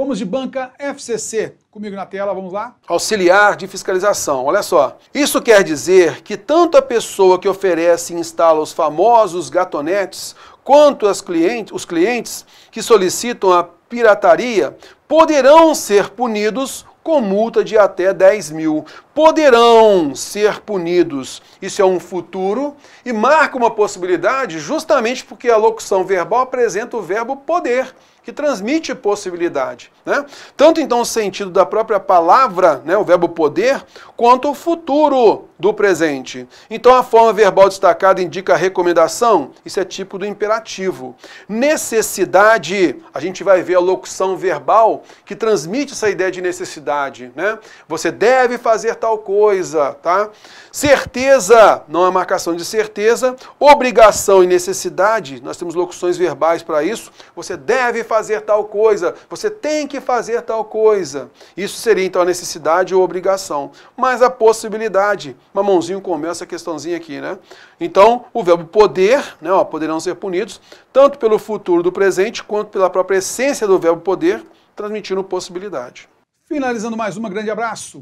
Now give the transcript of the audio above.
Vamos de banca FCC. Comigo na tela, vamos lá? Auxiliar de fiscalização. Olha só. Isso quer dizer que tanto a pessoa que oferece e instala os famosos gatonetes, quanto as clientes, os clientes que solicitam a pirataria, poderão ser punidos com multa de até 10 mil. Poderão ser punidos. Isso é um futuro e marca uma possibilidade justamente porque a locução verbal apresenta o verbo poder que transmite possibilidade. Né? Tanto então o sentido da própria palavra, né, o verbo poder, quanto o futuro do presente. Então a forma verbal destacada indica recomendação, isso é tipo do imperativo. Necessidade, a gente vai ver a locução verbal que transmite essa ideia de necessidade. Né? Você deve fazer tal coisa. Tá? Certeza, não é marcação de certeza. Obrigação e necessidade, nós temos locuções verbais para isso. Você deve fazer fazer tal coisa, você tem que fazer tal coisa. Isso seria então a necessidade ou obrigação. Mas a possibilidade, Mamãozinho começa essa questãozinha aqui, né? Então, o verbo poder, né, ó, poderão ser punidos, tanto pelo futuro do presente quanto pela própria essência do verbo poder, transmitindo possibilidade. Finalizando mais uma, grande abraço.